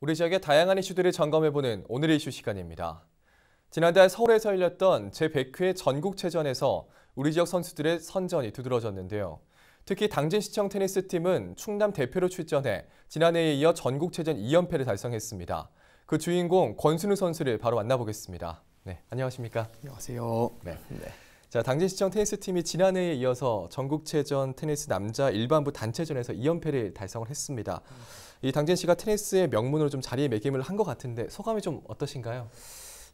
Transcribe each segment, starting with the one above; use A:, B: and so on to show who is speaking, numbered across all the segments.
A: 우리 지역의 다양한 이슈들을 점검해보는 오늘의 이슈 시간입니다. 지난달 서울에서 열렸던 제100회 전국체전에서 우리 지역 선수들의 선전이 두드러졌는데요. 특히 당진시청 테니스팀은 충남 대표로 출전해 지난해에 이어 전국체전 2연패를 달성했습니다. 그 주인공 권순우 선수를 바로 만나보겠습니다. 네, 안녕하십니까? 안녕하세요. 네. 네. 자, 당진시청 테니스팀이 지난해에 이어서 전국체전 테니스 남자 일반부 단체전에서 2연패를 달성을 했습니다. 이 당진시가
B: 테니스의 명문으로 좀 자리에 매김을 한 것 같은데 소감이 좀 어떠신가요?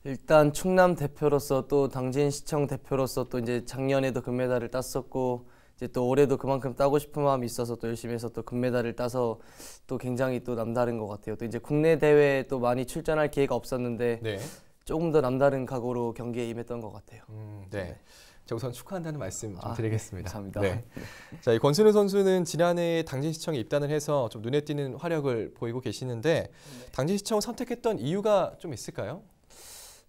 B: 일단 충남 대표로서 또 당진시청 대표로서 또 이제 작년에도 금메달을 땄었고 이제 또 올해도 그만큼 따고 싶은 마음이 있어서 또 열심히 해서 또 금메달을 따서 또 굉장히 또 남다른 것 같아요. 또 이제 국내 대회에 또 많이 출전할 기회가 없었는데 네. 조금 더 남다른 각오로 경기에 임했던 것 같아요. 음, 네. 네. 자, 우선 축하한다는
A: 말씀 좀 아, 드리겠습니다. 감사합니다. 네. 자, 이 권순우 선수는 지난해 당진시청에 입단을 해서 좀 눈에 띄는 활약을 보이고
B: 계시는데 네. 당진시청을 선택했던 이유가 좀 있을까요?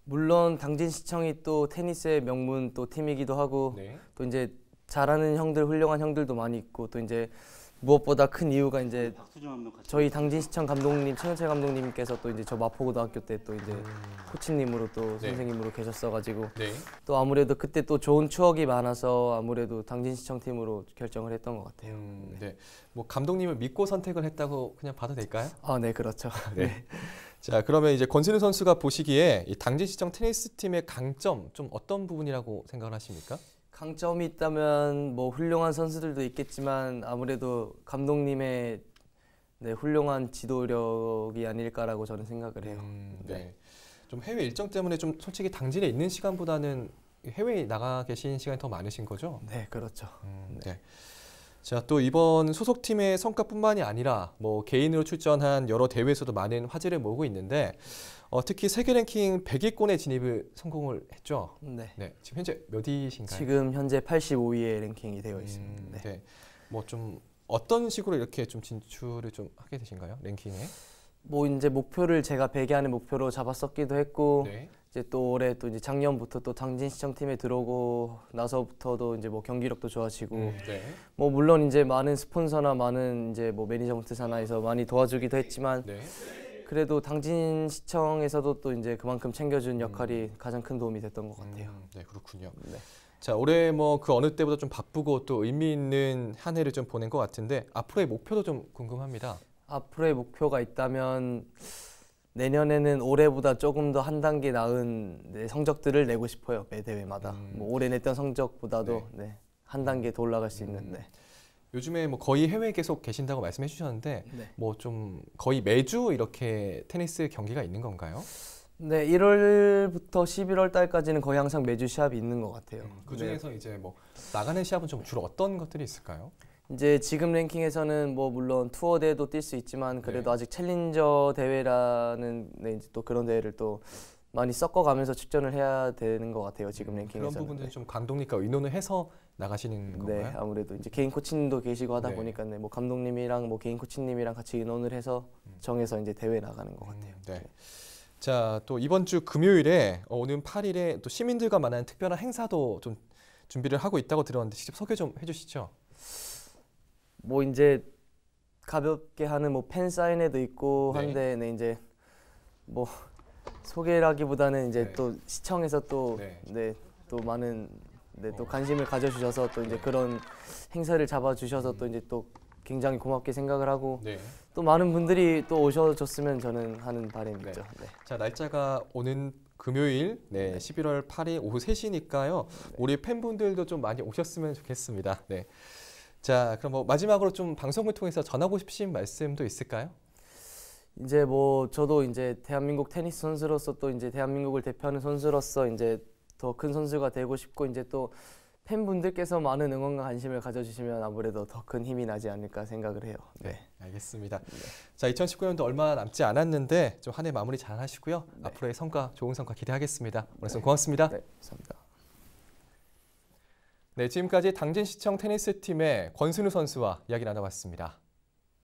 B: 물론 당진시청이 또 테니스의 명문 또 팀이기도 하고 네. 또 이제 잘하는 형들, 훌륭한 형들도 많이 있고 또 이제 무엇보다 큰 이유가 이제 저희 당진 시청 감독님, 최현철 감독님께서 또 이제 저 마포고등학교 때 또 이제 음. 코치님으로 또 네. 선생님으로 계셨어가지고 네. 또 아무래도 그때 또 좋은 추억이 많아서 아무래도 당진 시청 팀으로 결정을 했던 것 같아요.
A: 음, 네. 네.
B: 뭐 감독님을 믿고 선택을 했다고 그냥 봐도 될까요?
A: 아, 네, 그렇죠. 네. 네. 자, 그러면 이제 권진우 선수가 보시기에 이 당진 시청 테니스 팀의 강점 좀 어떤 부분이라고 생각을 하십니까?
B: 강점이 있다면 뭐 훌륭한 선수들도 있겠지만 아무래도 감독님의 네, 훌륭한 지도력이 아닐까라고 저는 생각을 해요. 음,
A: 네. 네. 좀 해외 일정
B: 때문에 좀 솔직히
A: 당진에 있는 시간보다는 해외에 나가 계신 시간이 더 많으신 거죠? 네, 그렇죠. 음, 네. 네. 자, 또 이번 소속팀의 성과뿐만이 아니라 뭐 개인으로 출전한 여러 대회에서도 많은 화제를 모으고 있는데 어, 특히 세계 랭킹 100위권에 진입을 성공을 했죠. 네. 네. 지금 현재 몇 위신가요? 지금 현재 85위에 랭킹이 되어 음, 있습니다. 음, 네. 네. 뭐 뭐좀 어떤 식으로 이렇게 좀 진출을 좀 하게 되신가요? 랭킹에?
B: 뭐 이제 목표를 제가 100위 안에 목표로 잡았었기도 했고 네. 이제 또 올해 또 이제 작년부터 또 당진 시청팀에 들어오고 나서부터도 이제 뭐 경기력도 좋아지고 음, 네. 뭐 물론 이제 많은 스폰서나 많은 이제 뭐 매니저먼트사나 에서 많이 도와주기도 했지만 네. 그래도 당진 시청에서도 또 이제 그만큼 챙겨준 역할이 음. 가장 큰 도움이 됐던 것 같아요.
A: 음, 네 그렇군요. 네.
B: 자 올해 뭐 그 어느 때보다 좀 바쁘고 또 의미 있는 한 해를 좀 보낸 것 같은데 앞으로의 목표도 좀
A: 궁금합니다.
B: 앞으로의 목표가 있다면 내년에는 올해보다 조금 더 한 단계 나은 네, 성적들을 내고 싶어요 매 대회마다 음. 뭐 올해 냈던 성적보다도 네. 네, 한 단계 더 올라갈 수 음. 있는 데 네.
A: 요즘에 뭐 거의 해외에 계속 계신다고 말씀해 주셨는데 네. 뭐좀 거의 매주 이렇게 테니스 경기가 있는 건가요?
B: 네, 1월부터 11월 달까지는 거의 항상 매주 시합이 있는 것 같아요. 음, 그 네. 중에서 이제 뭐 나가는 시합은 좀 주로 어떤 것들이 있을까요? 이제 지금 랭킹에서는 뭐 물론 투어 대회도 뛸 수 있지만 그래도 네. 아직 챌린저 대회라는 네, 이제 또 그런 대회를 또 많이 섞어가면서 출전을 해야 되는 것 같아요 지금 음, 랭킹에서는 그런 부분들은 네. 좀 감독님과 의논을 해서 나가시는 네, 건가요? 네 아무래도 이제 개인 코치님도 계시고 하다 네. 보니까 네, 뭐 감독님이랑 뭐 개인 코치님이랑 같이 의논을 해서 음. 정해서 이제 대회 나가는 것 음, 같아요.
A: 음, 네. 네. 자또 이번 주 금요일에 어, 오는 8일에 또 시민들과 만나는 특별한 행사도 좀 준비를 하고 있다고 들었는데 직접 소개 좀 해주시죠.
B: 뭐 이제 가볍게 하는 뭐 팬 사인회도 있고 한데 네. 네, 이제 뭐 소개라기보다는 이제 네. 또 시청에서 또 네또 네. 네, 많은 네, 또 관심을 가져주셔서 또 이제 그런 행사를 잡아주셔서 또 이제 또 굉장히 고맙게 생각을 하고 네. 또 많은 분들이 또 오셔줬으면 저는 하는 바람이죠. 네.
A: 자 날짜가 오는 금요일 네, 네. 11월 8일 오후 3시니까요. 우리 팬분들도 좀 많이 오셨으면 좋겠습니다. 네.
B: 자, 그럼 뭐 마지막으로 좀 방송을 통해서 전하고 싶으신 말씀도 있을까요? 이제 뭐 저도 이제 대한민국 테니스 선수로서 또 이제 대한민국을 대표하는 선수로서 이제 더 큰 선수가 되고 싶고 이제 또 팬분들께서 많은 응원과 관심을 가져주시면 아무래도 더 큰 힘이 나지 않을까 생각을 해요. 네, 네 알겠습니다. 네. 자, 2019년도
A: 얼마 남지 않았는데 좀 한 해 마무리 잘 하시고요. 네. 앞으로의 성과, 좋은 성과 기대하겠습니다. 오늘 말씀 고맙습니다. 네, 감사합니다. 네, 지금까지 당진시청 테니스팀의 권순우 선수와 이야기 나눠봤습니다.